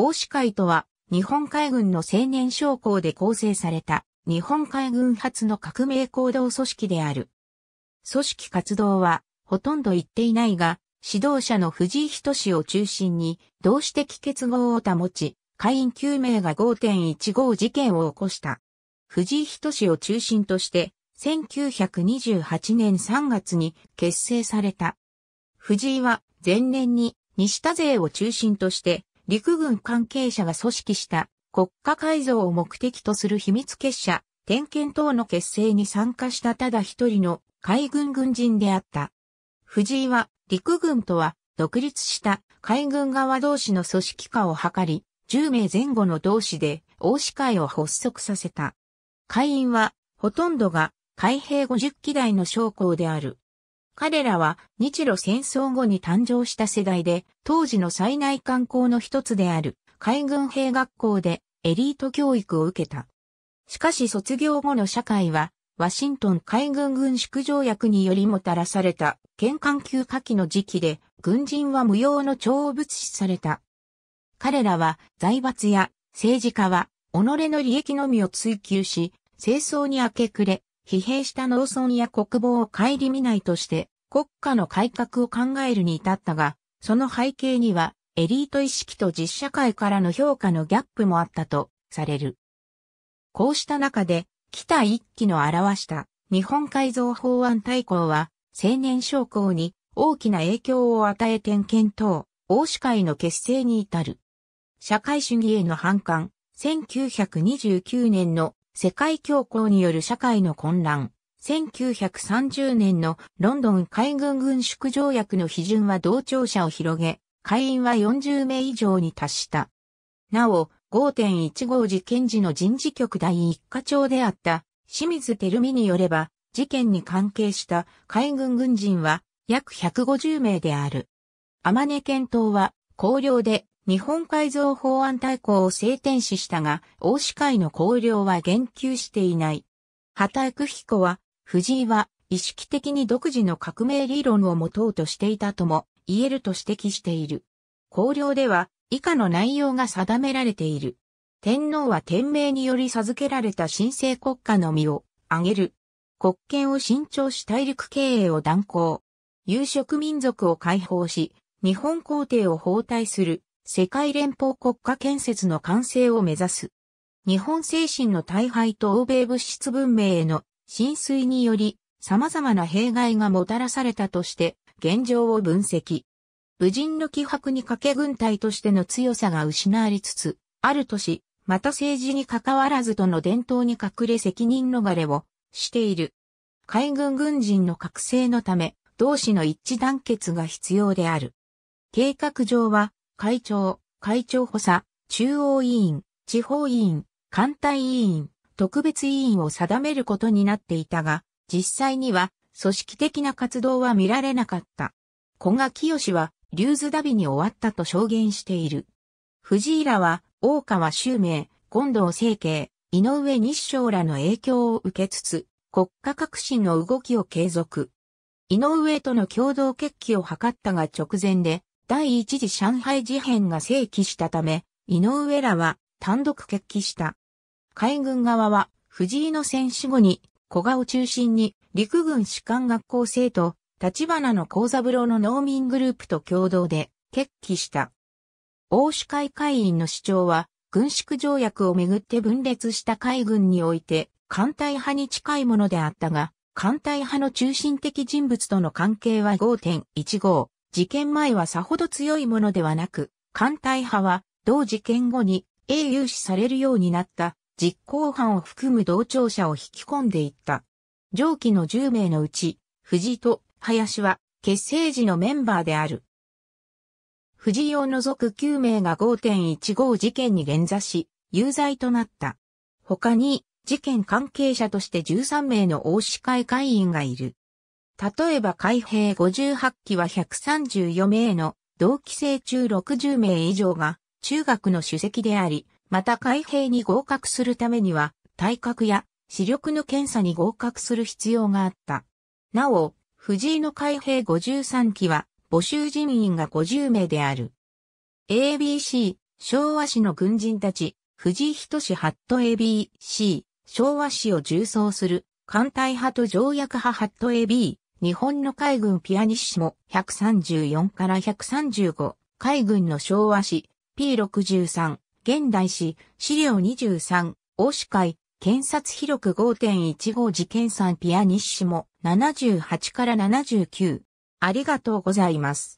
欧志会とは、日本海軍の青年将校で構成された、日本海軍初の革命行動組織である。組織活動は、ほとんど言っていないが、指導者の藤井仁を中心に、同志的結合を保ち、会員9名が5.15事件を起こした。藤井仁を中心として、1928年3月に結成された。藤井は前年に西田勢を中心として陸軍関係者が組織した国家改造を目的とする秘密結社、点検等の結成に参加したただ一人の海軍軍人であった。藤井は陸軍とは独立した海軍側同士の組織化を図り、10名前後の同士で大司会を発足させた。会員はほとんどが海兵50機台の将校である。彼らは日露戦争後に誕生した世代で、当時の最内観光の一つである海軍兵学校でエリート教育を受けた。しかし卒業後の社会は、ワシントン海軍軍縮条約によりもたらされた、玄関級暇期の時期で、軍人は無用の長物視された。彼らは財閥や政治家は、己の利益のみを追求し、清掃に明け暮れ、疲弊した農村や国防を顧みないとして、国家の改革を考えるに至ったが、その背景には、エリート意識と実社会からの評価のギャップもあったとされる。こうした中で、北一期の表した日本改造法案大綱は、青年将校に大きな影響を与え点検等、大司会の結成に至る。社会主義への反感、1929年の世界恐慌による社会の混乱。1930年のロンドン海軍軍縮条約の批准は同調者を広げ、会員は40名以上に達した。なお、5.15事件時の人事局第一課長であった清水照美によれば、事件に関係した海軍軍人は約150名である。天根県党は、高陵で日本改造法案大綱を制定視したが、大司会の綱領は言及していない。畑久彦は、藤井は意識的に独自の革命理論を持とうとしていたとも言えると指摘している。綱領では以下の内容が定められている。天皇は天命により授けられた神聖国家の実を挙げる。国権を伸長し大陸経営を断行。有色民族を解放し、日本皇帝を包帯する。世界連邦国家建設の完成を目指す。日本精神の大敗と欧米物質文明への浸水により様々な弊害がもたらされたとして現状を分析。武人の気迫にかけ軍隊としての強さが失われつつ、ある年、また政治に関わらずとの伝統に隠れ責任逃れをしている。海軍軍人の覚醒のため、同志の一致団結が必要である。計画上は、会長、会長補佐、中央委員、地方委員、艦隊委員、特別委員を定めることになっていたが、実際には組織的な活動は見られなかった。古賀清は、竜図ダビに終わったと証言している。藤井らは、大川周明、権藤成慶、井上日章らの影響を受けつつ、国家革新の動きを継続。井上との共同決起を図ったが直前で、第一次上海事変が正規したため、井上らは単独決起した。海軍側は藤井の戦死後に古賀を中心に陸軍士官学校生と立花の高三郎の農民グループと共同で決起した。欧主会会員の主張は軍縮条約をめぐって分裂した海軍において艦隊派に近いものであったが、艦隊派の中心的人物との関係は5.15。事件前はさほど強いものではなく、艦隊派は同事件後に英雄視されるようになった実行犯を含む同調者を引き込んでいった。上記の10名のうち、藤井と林は結成時のメンバーである。藤井を除く9名が5.15事件に現座し、有罪となった。他に、事件関係者として13名の大司会会員がいる。例えば海兵58機は134名の同期生中60名以上が中学の主席であり、また海兵に合格するためには体格や視力の検査に合格する必要があった。なお、藤井の海兵53期は募集人員が50名である。ABC、昭和市の軍人たち、藤井人志ハット ABC、昭和市を重装する、艦隊派と条約派ハット AB、日本の海軍ピアニッシモ134から135、海軍の昭和史 P63、現代史、資料23、欧市会、検察広く5.15事件3ピアニッシモ78から79。ありがとうございます。